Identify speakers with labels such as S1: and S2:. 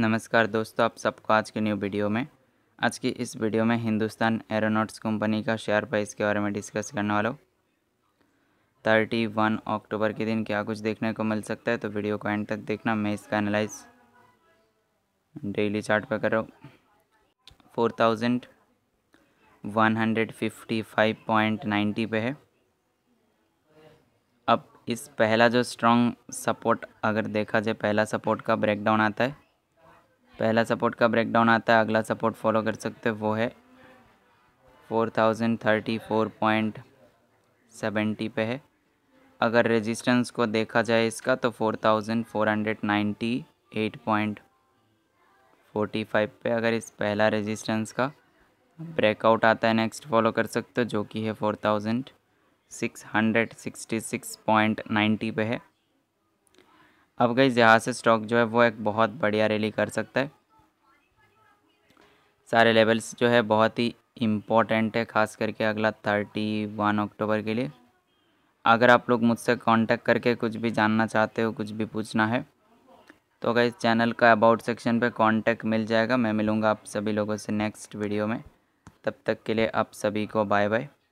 S1: नमस्कार दोस्तों आप सबको आज के न्यू वीडियो में आज की इस वीडियो में हिंदुस्तान एरोनॉट्स कंपनी का शेयर प्राइस के बारे में डिस्कस करने वाला हूँ थर्टी वन अक्टूबर के दिन क्या कुछ देखने को मिल सकता है तो वीडियो को एंड तक देखना मैं इसका एनालाइज डेली चार्ट पर कर रहा हूँ four thousand one hundred fifty five point ninety पे है अब इस पहला जो स्ट्रॉन्ग सपोर्ट अगर देखा जाए पहला सपोर्ट का ब्रेकडाउन आता है पहला सपोर्ट का ब्रेकडाउन आता है अगला सपोर्ट फॉलो कर सकते हो वो है four thousand thirty four point seventy पे है अगर रेजिस्टेंस को देखा जाए इसका तो four thousand four hundred ninety eight point forty five पे अगर इस पहला रेजिस्टेंस का ब्रेकआउट आता है नेक्स्ट फॉलो कर सकते हो जो कि है four thousand six hundred sixty six point ninety पे है अब गई यहाँ से स्टॉक जो है वो एक बहुत बढ़िया रैली कर सकता है सारे लेवल्स जो है बहुत ही इम्पोर्टेंट है ख़ास करके अगला थर्टी वन अक्टूबर के लिए अगर आप लोग मुझसे कांटेक्ट करके कुछ भी जानना चाहते हो कुछ भी पूछना है तो अगर इस चैनल का अबाउट सेक्शन पे कांटेक्ट मिल जाएगा मैं मिलूँगा आप सभी लोगों से नेक्स्ट वीडियो में तब तक के लिए आप सभी को बाय बाय